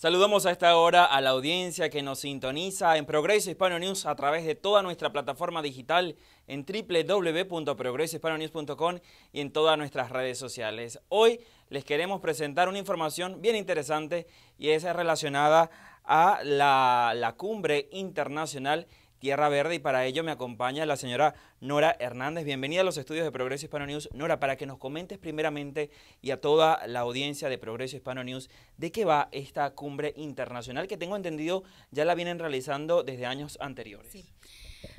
Saludamos a esta hora a la audiencia que nos sintoniza en Progreso Hispano News a través de toda nuestra plataforma digital en www.progresohispanonews.com y en todas nuestras redes sociales. Hoy les queremos presentar una información bien interesante y es relacionada a la, la cumbre internacional Tierra Verde y para ello me acompaña la señora Nora Hernández. Bienvenida a los estudios de Progreso Hispano News. Nora, para que nos comentes primeramente y a toda la audiencia de Progreso Hispano News, ¿de qué va esta cumbre internacional que tengo entendido ya la vienen realizando desde años anteriores?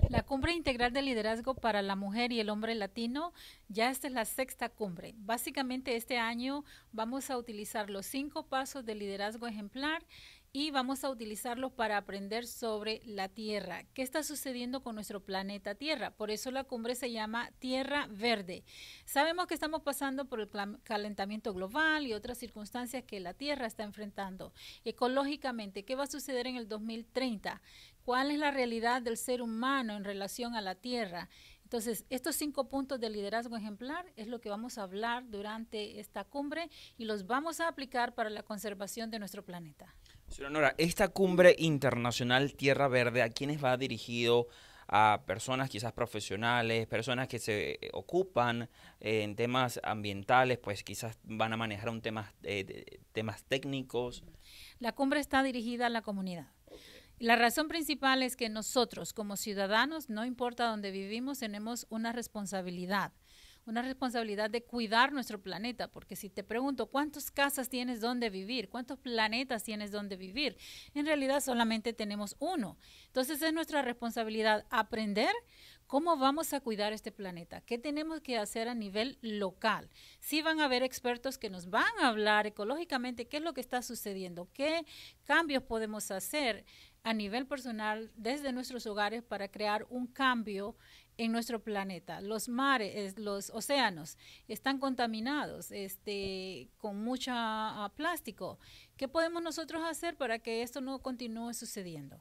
La Cumbre Integral de Liderazgo para la Mujer y el Hombre Latino, ya esta es la sexta cumbre. Básicamente este año vamos a utilizar los cinco pasos de liderazgo ejemplar y vamos a utilizarlos para aprender sobre la Tierra. ¿Qué está sucediendo con nuestro planeta Tierra? Por eso la cumbre se llama Tierra Verde. Sabemos que estamos pasando por el calentamiento global y otras circunstancias que la Tierra está enfrentando. Ecológicamente, ¿qué va a suceder en el 2030? ¿Cuál es la realidad del ser humano en relación a la Tierra? Entonces, estos cinco puntos de liderazgo ejemplar es lo que vamos a hablar durante esta cumbre y los vamos a aplicar para la conservación de nuestro planeta. Señora, esta cumbre internacional Tierra Verde, ¿a quiénes va dirigido? a personas quizás profesionales, personas que se ocupan eh, en temas ambientales, pues quizás van a manejar un temas, eh, temas técnicos. La cumbre está dirigida a la comunidad. La razón principal es que nosotros como ciudadanos, no importa dónde vivimos, tenemos una responsabilidad una responsabilidad de cuidar nuestro planeta, porque si te pregunto cuántas casas tienes donde vivir, cuántos planetas tienes donde vivir, en realidad solamente tenemos uno. Entonces es nuestra responsabilidad aprender cómo vamos a cuidar este planeta, qué tenemos que hacer a nivel local. Si van a haber expertos que nos van a hablar ecológicamente qué es lo que está sucediendo, qué cambios podemos hacer a nivel personal desde nuestros hogares para crear un cambio en nuestro planeta. Los mares, los océanos están contaminados este, con mucho ah, plástico. ¿Qué podemos nosotros hacer para que esto no continúe sucediendo?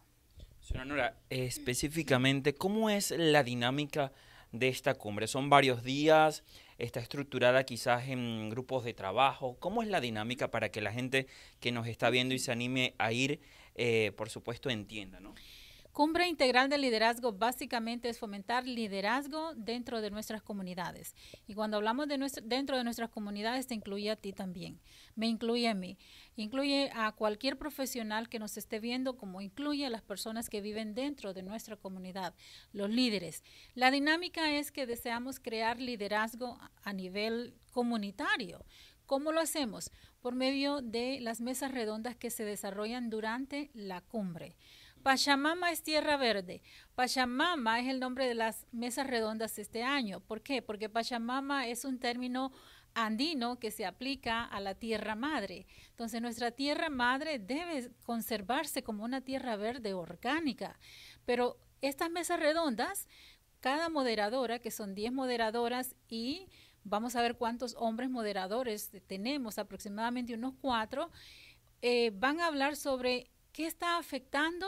Señora Nora, específicamente, ¿cómo es la dinámica de esta cumbre? ¿Son varios días? ¿Está estructurada quizás en grupos de trabajo? ¿Cómo es la dinámica para que la gente que nos está viendo y se anime a ir, eh, por supuesto, entienda? ¿no? Cumbre integral de liderazgo básicamente es fomentar liderazgo dentro de nuestras comunidades. Y cuando hablamos de dentro de nuestras comunidades, te incluye a ti también. Me incluye a mí. Incluye a cualquier profesional que nos esté viendo, como incluye a las personas que viven dentro de nuestra comunidad, los líderes. La dinámica es que deseamos crear liderazgo a nivel comunitario. ¿Cómo lo hacemos? Por medio de las mesas redondas que se desarrollan durante la cumbre. Pachamama es tierra verde. Pachamama es el nombre de las mesas redondas este año. ¿Por qué? Porque Pachamama es un término andino que se aplica a la tierra madre. Entonces nuestra tierra madre debe conservarse como una tierra verde orgánica. Pero estas mesas redondas, cada moderadora, que son 10 moderadoras y vamos a ver cuántos hombres moderadores tenemos, aproximadamente unos cuatro, eh, van a hablar sobre qué está afectando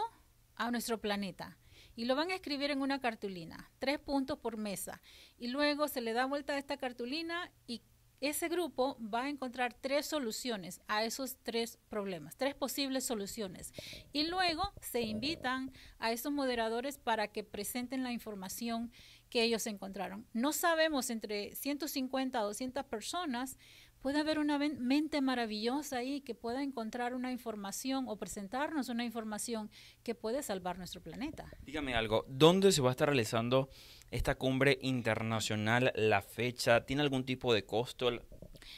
a nuestro planeta y lo van a escribir en una cartulina, tres puntos por mesa. Y luego se le da vuelta a esta cartulina y ese grupo va a encontrar tres soluciones a esos tres problemas, tres posibles soluciones. Y luego se invitan a esos moderadores para que presenten la información que ellos encontraron. No sabemos entre 150 a 200 personas puede haber una mente maravillosa ahí que pueda encontrar una información o presentarnos una información que puede salvar nuestro planeta. Dígame algo, ¿dónde se va a estar realizando esta cumbre internacional? ¿La fecha? ¿Tiene algún tipo de costo?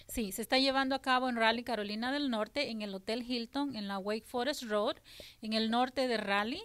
Sí, se está llevando a cabo en Raleigh, Carolina del Norte, en el Hotel Hilton, en la Wake Forest Road, en el norte de Raleigh.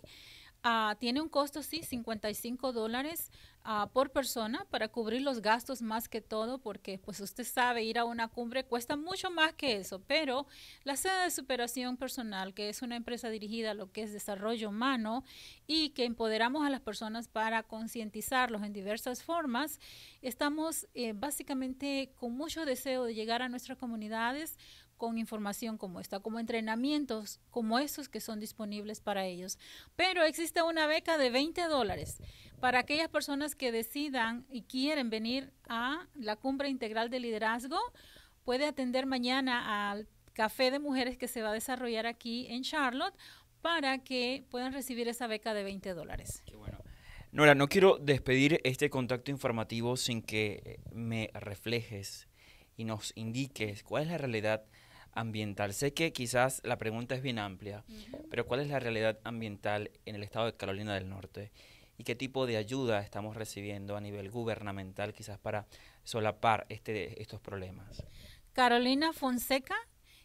Ah, tiene un costo, sí, 55 dólares ah, por persona para cubrir los gastos más que todo, porque pues usted sabe, ir a una cumbre cuesta mucho más que eso, pero la sede de superación personal, que es una empresa dirigida a lo que es desarrollo humano y que empoderamos a las personas para concientizarlos en diversas formas, estamos eh, básicamente con mucho deseo de llegar a nuestras comunidades con información como esta, como entrenamientos como estos que son disponibles para ellos. Pero existe una beca de 20 dólares para aquellas personas que decidan y quieren venir a la cumbre integral de liderazgo. Puede atender mañana al café de mujeres que se va a desarrollar aquí en Charlotte para que puedan recibir esa beca de 20 dólares. Nora, no quiero despedir este contacto informativo sin que me reflejes y nos indiques cuál es la realidad ambiental. Sé que quizás la pregunta es bien amplia, pero ¿cuál es la realidad ambiental en el estado de Carolina del Norte? ¿Y qué tipo de ayuda estamos recibiendo a nivel gubernamental quizás para solapar este, estos problemas? Carolina Fonseca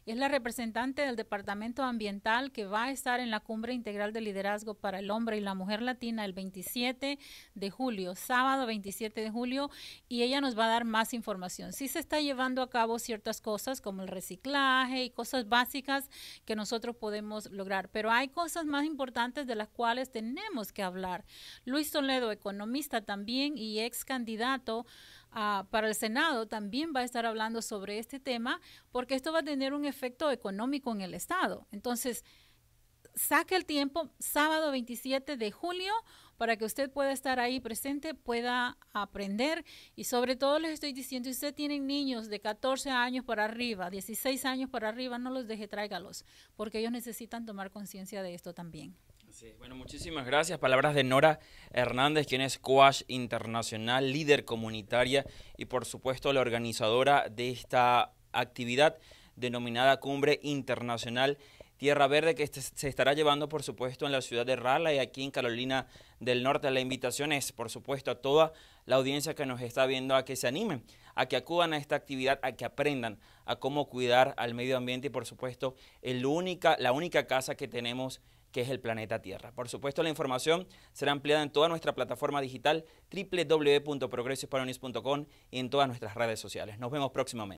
es la representante del Departamento Ambiental que va a estar en la Cumbre Integral de Liderazgo para el Hombre y la Mujer Latina el 27 de julio, sábado 27 de julio, y ella nos va a dar más información. Sí se está llevando a cabo ciertas cosas como el reciclaje y cosas básicas que nosotros podemos lograr, pero hay cosas más importantes de las cuales tenemos que hablar. Luis Toledo, economista también y ex candidato Ah, para el Senado también va a estar hablando sobre este tema porque esto va a tener un efecto económico en el Estado. Entonces, saque el tiempo, sábado 27 de julio, para que usted pueda estar ahí presente, pueda aprender. Y sobre todo les estoy diciendo, si usted tiene niños de 14 años para arriba, 16 años para arriba, no los deje, tráigalos, porque ellos necesitan tomar conciencia de esto también bueno, muchísimas gracias. Palabras de Nora Hernández, quien es Coach Internacional, líder comunitaria y por supuesto la organizadora de esta actividad denominada Cumbre Internacional Tierra Verde, que se estará llevando, por supuesto, en la ciudad de Rala y aquí en Carolina del Norte. La invitación es, por supuesto, a toda la audiencia que nos está viendo a que se animen, a que acudan a esta actividad, a que aprendan a cómo cuidar al medio ambiente y, por supuesto, el única, la única casa que tenemos que es el planeta Tierra. Por supuesto, la información será ampliada en toda nuestra plataforma digital www.progresohispanonews.com y en todas nuestras redes sociales. Nos vemos próximamente.